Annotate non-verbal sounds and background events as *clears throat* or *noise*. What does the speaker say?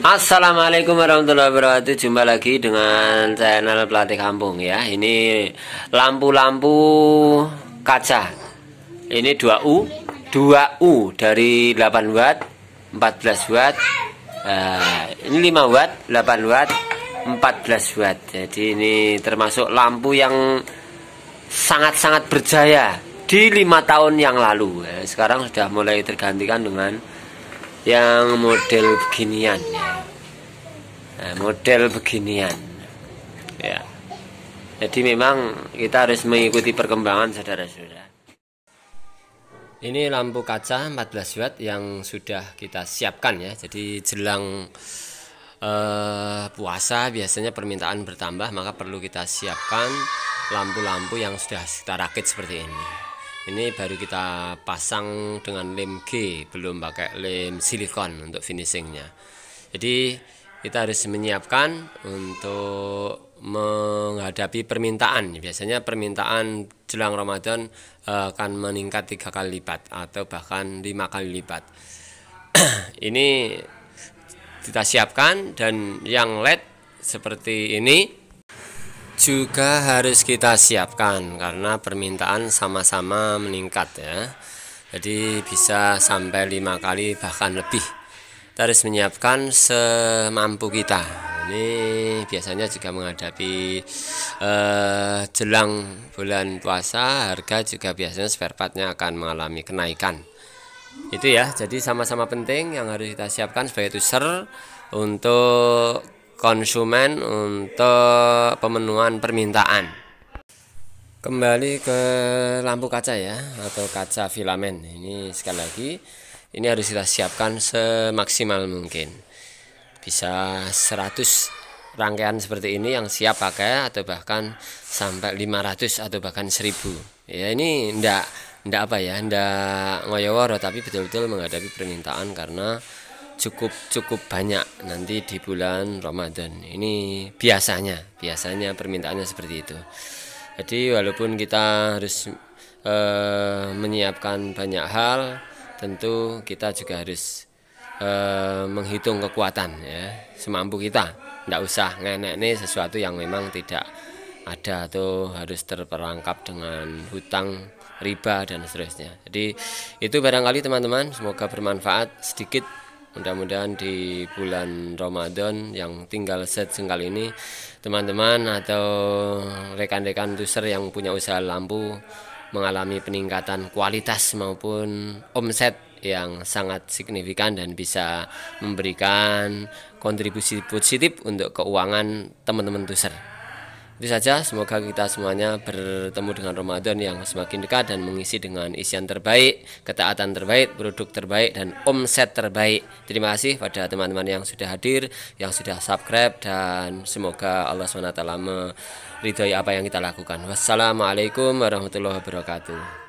Assalamualaikum warahmatullahi wabarakatuh Jumpa lagi dengan channel Pelatih Kampung ya Ini lampu-lampu kaca Ini 2U 2U dari 8 watt 14 watt uh, Ini 5 watt 8 watt 14 watt Jadi ini termasuk lampu yang sangat-sangat berjaya Di 5 tahun yang lalu eh, Sekarang sudah mulai tergantikan dengan yang model beginian eh, model beginian ya. Jadi memang kita harus mengikuti perkembangan saudara-saudara. Ini lampu kaca 14 watt yang sudah kita siapkan ya. Jadi jelang eh, puasa biasanya permintaan bertambah maka perlu kita siapkan lampu-lampu yang sudah kita rakit seperti ini ini baru kita pasang dengan lem G belum pakai lem silikon untuk finishingnya jadi kita harus menyiapkan untuk menghadapi permintaan biasanya permintaan jelang Ramadan eh, akan meningkat tiga kali lipat atau bahkan lima kali lipat *clears throat* ini kita siapkan dan yang LED seperti ini juga harus kita siapkan karena permintaan sama-sama meningkat ya jadi bisa sampai lima kali bahkan lebih kita harus menyiapkan semampu kita ini biasanya juga menghadapi eh, jelang bulan puasa harga juga biasanya spare partnya akan mengalami kenaikan itu ya jadi sama-sama penting yang harus kita siapkan sebagai user untuk konsumen untuk pemenuhan permintaan. Kembali ke lampu kaca ya atau kaca filamen. Ini sekali lagi ini harus kita siapkan semaksimal mungkin. Bisa 100 rangkaian seperti ini yang siap pakai atau bahkan sampai 500 atau bahkan 1000. Ya ini ndak ndak apa ya, ndak ngoyoworo tapi betul-betul menghadapi permintaan karena cukup cukup banyak nanti di bulan Ramadan. Ini biasanya, biasanya permintaannya seperti itu. Jadi walaupun kita harus e, menyiapkan banyak hal, tentu kita juga harus e, menghitung kekuatan ya, semampu kita. Tidak usah nenek nih sesuatu yang memang tidak ada atau harus terperangkap dengan hutang riba dan seterusnya. Jadi itu barangkali teman-teman semoga bermanfaat sedikit Mudah-mudahan di bulan Ramadan yang tinggal set sengkal ini teman-teman atau rekan-rekan user yang punya usaha lampu mengalami peningkatan kualitas maupun omset yang sangat signifikan dan bisa memberikan kontribusi positif untuk keuangan teman-teman user. Itu saja, semoga kita semuanya bertemu dengan Ramadan yang semakin dekat dan mengisi dengan isian terbaik, ketaatan terbaik, produk terbaik, dan omset terbaik. Terima kasih pada teman-teman yang sudah hadir, yang sudah subscribe, dan semoga Allah SWT meridhoi apa yang kita lakukan. Wassalamualaikum warahmatullahi wabarakatuh.